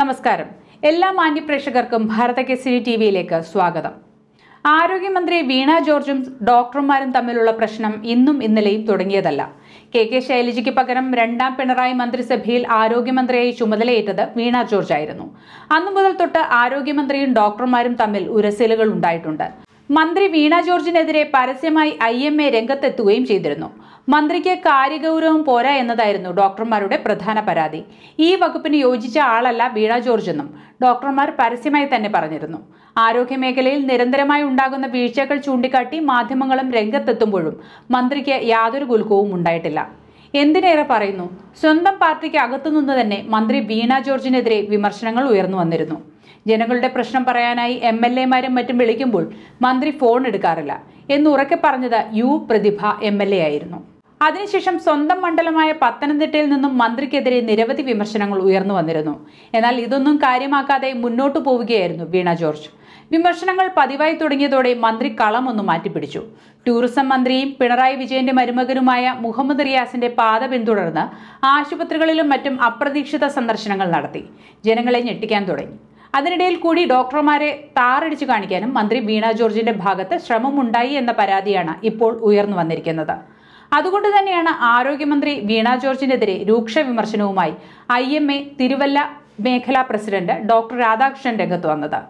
നമസ്കാരം എല്ലാ മാന്യപ്രേക്ഷകർക്കും ഭാരത കേസരി ടി വിയിലേക്ക് സ്വാഗതം ആരോഗ്യമന്ത്രി വീണ ജോർജും ഡോക്ടർമാരും തമ്മിലുള്ള പ്രശ്നം ഇന്നും ഇന്നലെയും തുടങ്ങിയതല്ല കെ കെ ശൈലജയ്ക്ക് പകരം രണ്ടാം പിണറായി മന്ത്രിസഭയിൽ ആരോഗ്യമന്ത്രിയായി ചുമതലയേറ്റത് വീണ ജോർജ് ആയിരുന്നു അന്നു മുതൽ തൊട്ട് ആരോഗ്യമന്ത്രിയും ഡോക്ടർമാരും തമ്മിൽ ഉരസലുകൾ ഉണ്ടായിട്ടുണ്ട് മന്ത്രി വീണ ജോർജിനെതിരെ പരസ്യമായി ഐ എം എ രംഗത്തെത്തുകയും ചെയ്തിരുന്നു മന്ത്രിക്ക് കാര്യഗൗരവം പോരാ എന്നതായിരുന്നു ഡോക്ടർമാരുടെ പ്രധാന പരാതി ഈ വകുപ്പിന് യോജിച്ച ആളല്ല വീണ ജോർജ് എന്നും ഡോക്ടർമാർ പരസ്യമായി തന്നെ പറഞ്ഞിരുന്നു ആരോഗ്യമേഖലയിൽ നിരന്തരമായി ഉണ്ടാകുന്ന വീഴ്ചകൾ ചൂണ്ടിക്കാട്ടി മാധ്യമങ്ങളും രംഗത്തെത്തുമ്പോഴും മന്ത്രിക്ക് യാതൊരു കുലുക്കവും ഉണ്ടായിട്ടില്ല എന്തിനേറെ പറയുന്നു സ്വന്തം പാർട്ടിക്ക് അകത്തുനിന്ന് തന്നെ മന്ത്രി വീണ ജോർജിനെതിരെ വിമർശനങ്ങൾ ഉയർന്നു വന്നിരുന്നു ജനങ്ങളുടെ പ്രശ്നം പറയാനായി എം എൽ എമാരും മറ്റും വിളിക്കുമ്പോൾ മന്ത്രി ഫോൺ എടുക്കാറില്ല എന്ന് ഉറക്കെ പറഞ്ഞത് U Prathibha M L A ആയിരുന്നു അതിനുശേഷം സ്വന്തം മണ്ഡലമായ പത്തനംതിട്ടയിൽ നിന്നും മന്ത്രിക്കെതിരെ നിരവധി വിമർശനങ്ങൾ ഉയർന്നു വന്നിരുന്നു എന്നാൽ ഇതൊന്നും കാര്യമാക്കാതെ മുന്നോട്ടു പോവുകയായിരുന്നു വീണ ജോർജ് വിമർശനങ്ങൾ പതിവായി തുടങ്ങിയതോടെ മന്ത്രി കളമൊന്ന് മാറ്റിപ്പിടിച്ചു ടൂറിസം മന്ത്രിയും പിണറായി വിജയന്റെ മരുമകനുമായ മുഹമ്മദ് റിയാസിന്റെ പാത പിന്തുടർന്ന് ആശുപത്രികളിലും മറ്റും അപ്രതീക്ഷിത സന്ദർശനങ്ങൾ നടത്തി ജനങ്ങളെ ഞെട്ടിക്കാൻ തുടങ്ങി അതിനിടയിൽ കൂടി ഡോക്ടർമാരെ താറടിച്ചു കാണിക്കാനും മന്ത്രി വീണ ജോർജിന്റെ ഭാഗത്ത് ശ്രമമുണ്ടായി എന്ന പരാതിയാണ് ഇപ്പോൾ ഉയർന്നു വന്നിരിക്കുന്നത് അതുകൊണ്ട് തന്നെയാണ് ആരോഗ്യമന്ത്രി വീണ ജോർജിനെതിരെ രൂക്ഷ വിമർശനവുമായി ഐ തിരുവല്ല മേഖലാ പ്രസിഡന്റ് ഡോക്ടർ രാധാകൃഷ്ണൻ രംഗത്ത് വന്നത്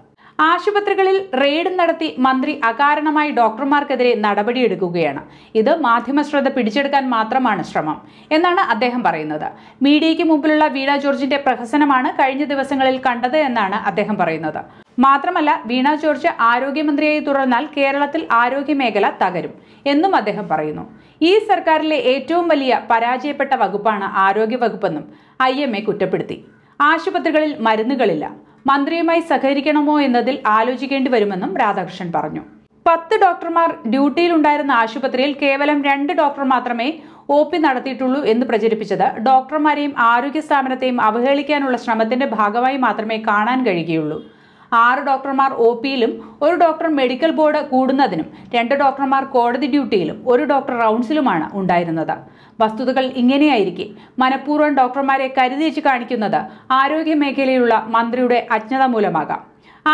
ആശുപത്രികളിൽ റെയ്ഡ് നടത്തി മന്ത്രി അകാരണമായി ഡോക്ടർമാർക്കെതിരെ നടപടിയെടുക്കുകയാണ് ഇത് മാധ്യമശ്രദ്ധ പിടിച്ചെടുക്കാൻ മാത്രമാണ് ശ്രമം എന്നാണ് അദ്ദേഹം പറയുന്നത് മീഡിയയ്ക്ക് മുമ്പിലുള്ള വീണ ജോർജിന്റെ പ്രഹസനമാണ് കഴിഞ്ഞ ദിവസങ്ങളിൽ കണ്ടത് എന്നാണ് അദ്ദേഹം പറയുന്നത് മാത്രമല്ല വീണ ജോർജ് ആരോഗ്യമന്ത്രിയായി തുടർന്നാൽ കേരളത്തിൽ ആരോഗ്യമേഖല തകരും എന്നും അദ്ദേഹം പറയുന്നു ഈ സർക്കാരിലെ ഏറ്റവും വലിയ പരാജയപ്പെട്ട വകുപ്പാണ് ആരോഗ്യ വകുപ്പെന്നും ഐ എം എ കുറ്റപ്പെടുത്തി ആശുപത്രികളിൽ മരുന്നുകളില്ല മന്ത്രിയുമായി സഹകരിക്കണമോ എന്നതിൽ ആലോചിക്കേണ്ടി വരുമെന്നും രാധാകൃഷ്ണൻ പറഞ്ഞു പത്ത് ഡോക്ടർമാർ ഡ്യൂട്ടിയിലുണ്ടായിരുന്ന ആശുപത്രിയിൽ കേവലം രണ്ട് ഡോക്ടർ മാത്രമേ ഒ പി നടത്തിയിട്ടുള്ളൂ എന്ന് പ്രചരിപ്പിച്ചത് ഡോക്ടർമാരെയും ആരോഗ്യ സ്ഥാപനത്തെയും അവഹേളിക്കാനുള്ള ശ്രമത്തിന്റെ ഭാഗമായി മാത്രമേ കാണാൻ കഴിയുകയുള്ളൂ ആറ് ഡോക്ടർമാർ ഒ പിയിലും ഒരു ഡോക്ടർ മെഡിക്കൽ ബോർഡ് കൂടുന്നതിനും രണ്ട് ഡോക്ടർമാർ കോടതി ഡ്യൂട്ടിയിലും ഒരു ഡോക്ടർ റൗണ്ട്സിലുമാണ് ഉണ്ടായിരുന്നത് വസ്തുതകൾ ഇങ്ങനെയായിരിക്കെ മനഃപൂർവ്വം ഡോക്ടർമാരെ കരുതിയേച്ച് കാണിക്കുന്നത് ആരോഗ്യ മേഖലയിലുള്ള മന്ത്രിയുടെ അജ്ഞത മൂലമാകാം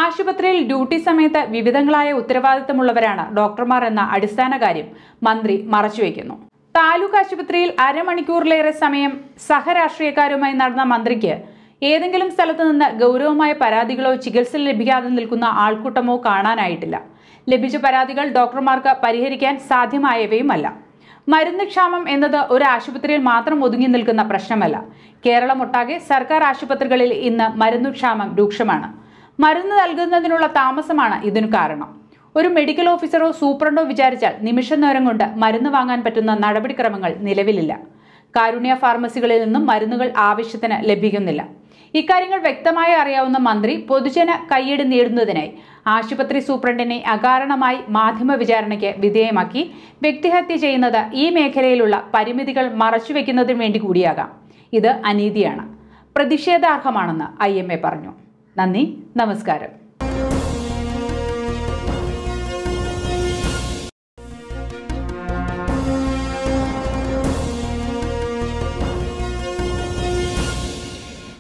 ആശുപത്രിയിൽ ഡ്യൂട്ടി സമയത്ത് വിവിധങ്ങളായ ഉത്തരവാദിത്തമുള്ളവരാണ് ഡോക്ടർമാർ എന്ന അടിസ്ഥാന കാര്യം മന്ത്രി മറച്ചുവെക്കുന്നു താലൂക്ക് ആശുപത്രിയിൽ അരമണിക്കൂറിലേറെ സമയം സഹരാഷ്ട്രീയക്കാരുമായി നടന്ന മന്ത്രിക്ക് ഏതെങ്കിലും സ്ഥലത്തു നിന്ന് ഗൗരവമായ പരാതികളോ ചികിത്സ ലഭിക്കാതെ നിൽക്കുന്ന ആൾക്കൂട്ടമോ കാണാനായിട്ടില്ല ലഭിച്ച പരാതികൾ ഡോക്ടർമാർക്ക് പരിഹരിക്കാൻ സാധ്യമായവയുമല്ല മരുന്ന് ക്ഷാമം എന്നത് ഒരു ആശുപത്രിയിൽ മാത്രം ഒതുങ്ങി നിൽക്കുന്ന പ്രശ്നമല്ല കേരളമൊട്ടാകെ സർക്കാർ ആശുപത്രികളിൽ ഇന്ന് മരുന്ന് ക്ഷാമം രൂക്ഷമാണ് മരുന്ന് നൽകുന്നതിനുള്ള താമസമാണ് ഇതിനു കാരണം ഒരു മെഡിക്കൽ ഓഫീസറോ സൂപ്രണ്ടോ വിചാരിച്ചാൽ നിമിഷ നേരം കൊണ്ട് മരുന്ന് വാങ്ങാൻ പറ്റുന്ന നടപടിക്രമങ്ങൾ നിലവിലില്ല കാരുണ്യ ഫാർമസികളിൽ നിന്നും മരുന്നുകൾ ആവശ്യത്തിന് ലഭിക്കുന്നില്ല ഇക്കാര്യങ്ങൾ വ്യക്തമായി അറിയാവുന്ന മന്ത്രി പൊതുജന കയ്യടി നേടുന്നതിനായി ആശുപത്രി സൂപ്രണ്ടിനെ അകാരണമായി മാധ്യമ വിചാരണയ്ക്ക് വിധേയമാക്കി വ്യക്തിഹത്യ ചെയ്യുന്നത് ഈ മേഖലയിലുള്ള പരിമിതികൾ മറച്ചുവെക്കുന്നതിന് വേണ്ടി കൂടിയാകാം ഇത് അനീതിയാണ് പ്രതിഷേധാർഹമാണെന്ന് ഐ പറഞ്ഞു നന്ദി നമസ്കാരം